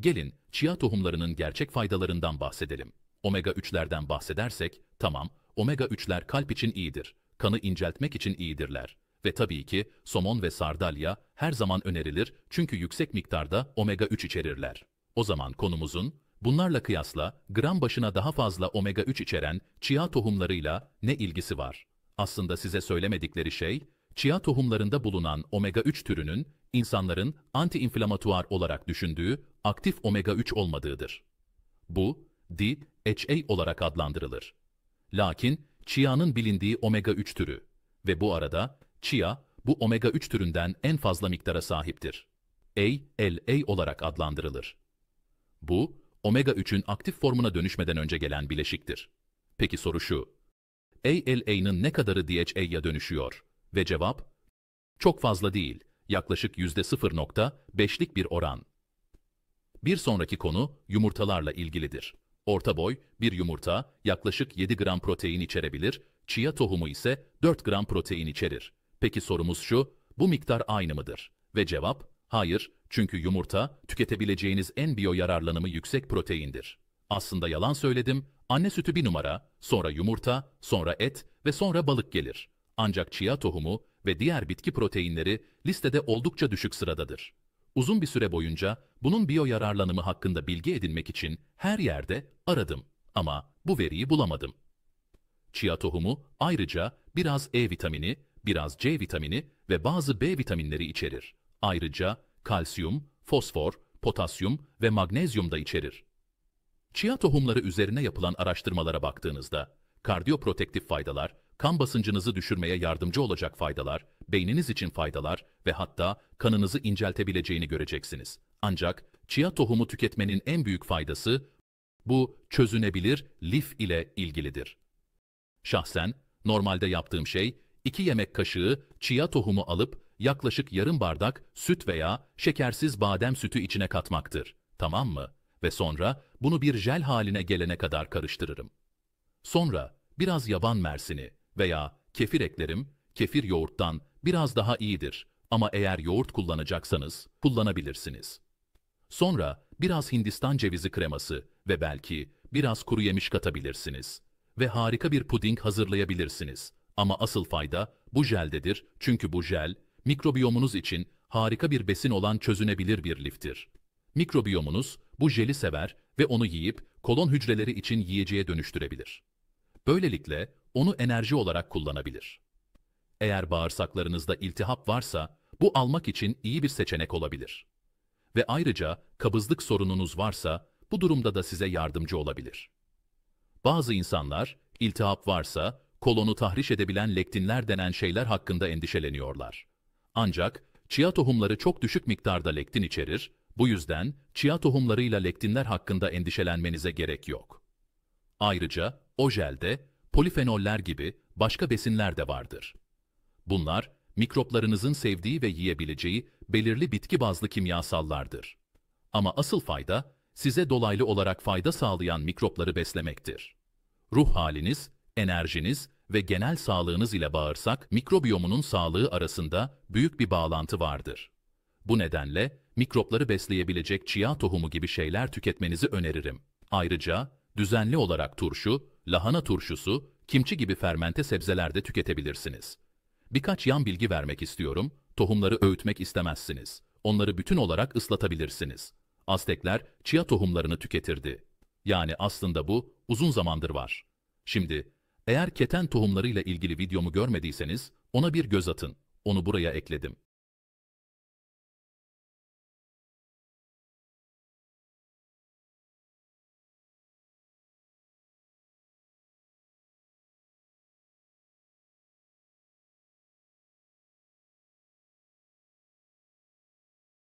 Gelin chia tohumlarının gerçek faydalarından bahsedelim. Omega-3'lerden bahsedersek, tamam, omega-3'ler kalp için iyidir, kanı inceltmek için iyidirler. Ve tabii ki somon ve sardalya her zaman önerilir çünkü yüksek miktarda omega-3 içerirler. O zaman konumuzun, bunlarla kıyasla gram başına daha fazla omega-3 içeren chia tohumlarıyla ne ilgisi var? Aslında size söylemedikleri şey, chia tohumlarında bulunan omega-3 türünün, insanların anti inflamatuar olarak düşündüğü aktif omega-3 olmadığıdır. Bu, DHA olarak adlandırılır. Lakin, çiya'nın bilindiği omega-3 türü ve bu arada çiya bu omega-3 türünden en fazla miktara sahiptir. ALA olarak adlandırılır. Bu, omega-3'ün aktif formuna dönüşmeden önce gelen bileşiktir. Peki soru şu, ALA'nın ne kadarı DHA'ya dönüşüyor? Ve cevap, çok fazla değil, yaklaşık %0.5'lik bir oran. Bir sonraki konu yumurtalarla ilgilidir. Orta boy, bir yumurta yaklaşık 7 gram protein içerebilir, chia tohumu ise 4 gram protein içerir. Peki sorumuz şu, bu miktar aynı mıdır? Ve cevap, hayır, çünkü yumurta tüketebileceğiniz en biyo yararlanımı yüksek proteindir. Aslında yalan söyledim, anne sütü bir numara, sonra yumurta, sonra et ve sonra balık gelir. Ancak chia tohumu ve diğer bitki proteinleri listede oldukça düşük sıradadır. Uzun bir süre boyunca bunun biyo yararlanımı hakkında bilgi edinmek için her yerde aradım ama bu veriyi bulamadım. Chia tohumu ayrıca biraz E vitamini, biraz C vitamini ve bazı B vitaminleri içerir. Ayrıca kalsiyum, fosfor, potasyum ve magnezyum da içerir. Chia tohumları üzerine yapılan araştırmalara baktığınızda, kardiyoprotektif faydalar kan basıncınızı düşürmeye yardımcı olacak faydalar, beyniniz için faydalar ve hatta kanınızı inceltebileceğini göreceksiniz. Ancak chia tohumu tüketmenin en büyük faydası bu çözünebilir lif ile ilgilidir. Şahsen normalde yaptığım şey 2 yemek kaşığı chia tohumu alıp yaklaşık yarım bardak süt veya şekersiz badem sütü içine katmaktır. Tamam mı? Ve sonra bunu bir jel haline gelene kadar karıştırırım. Sonra biraz yaban mersini, veya kefir eklerim, kefir yoğurttan biraz daha iyidir ama eğer yoğurt kullanacaksanız kullanabilirsiniz. Sonra biraz Hindistan cevizi kreması ve belki biraz kuru yemiş katabilirsiniz ve harika bir puding hazırlayabilirsiniz. Ama asıl fayda bu jeldedir çünkü bu jel mikrobiyomunuz için harika bir besin olan çözünebilir bir liftir. Mikrobiyomunuz bu jeli sever ve onu yiyip kolon hücreleri için yiyeceğe dönüştürebilir. Böylelikle onu enerji olarak kullanabilir. Eğer bağırsaklarınızda iltihap varsa bu almak için iyi bir seçenek olabilir. Ve ayrıca kabızlık sorununuz varsa bu durumda da size yardımcı olabilir. Bazı insanlar iltihap varsa kolonu tahriş edebilen lektinler denen şeyler hakkında endişeleniyorlar. Ancak chia tohumları çok düşük miktarda lektin içerir, bu yüzden chia tohumlarıyla lektinler hakkında endişelenmenize gerek yok. Ayrıca ojelde polifenoller gibi başka besinler de vardır. Bunlar, mikroplarınızın sevdiği ve yiyebileceği belirli bitki bazlı kimyasallardır. Ama asıl fayda, size dolaylı olarak fayda sağlayan mikropları beslemektir. Ruh haliniz, enerjiniz ve genel sağlığınız ile bağırsak mikrobiyomunun sağlığı arasında büyük bir bağlantı vardır. Bu nedenle mikropları besleyebilecek chia tohumu gibi şeyler tüketmenizi öneririm. Ayrıca düzenli olarak turşu, lahana turşusu, kimçi gibi fermente sebzelerde tüketebilirsiniz. Birkaç yan bilgi vermek istiyorum. Tohumları öğütmek istemezsiniz. Onları bütün olarak ıslatabilirsiniz. Aztekler çiğa tohumlarını tüketirdi. Yani aslında bu uzun zamandır var. Şimdi eğer keten tohumlarıyla ilgili videomu görmediyseniz ona bir göz atın. Onu buraya ekledim.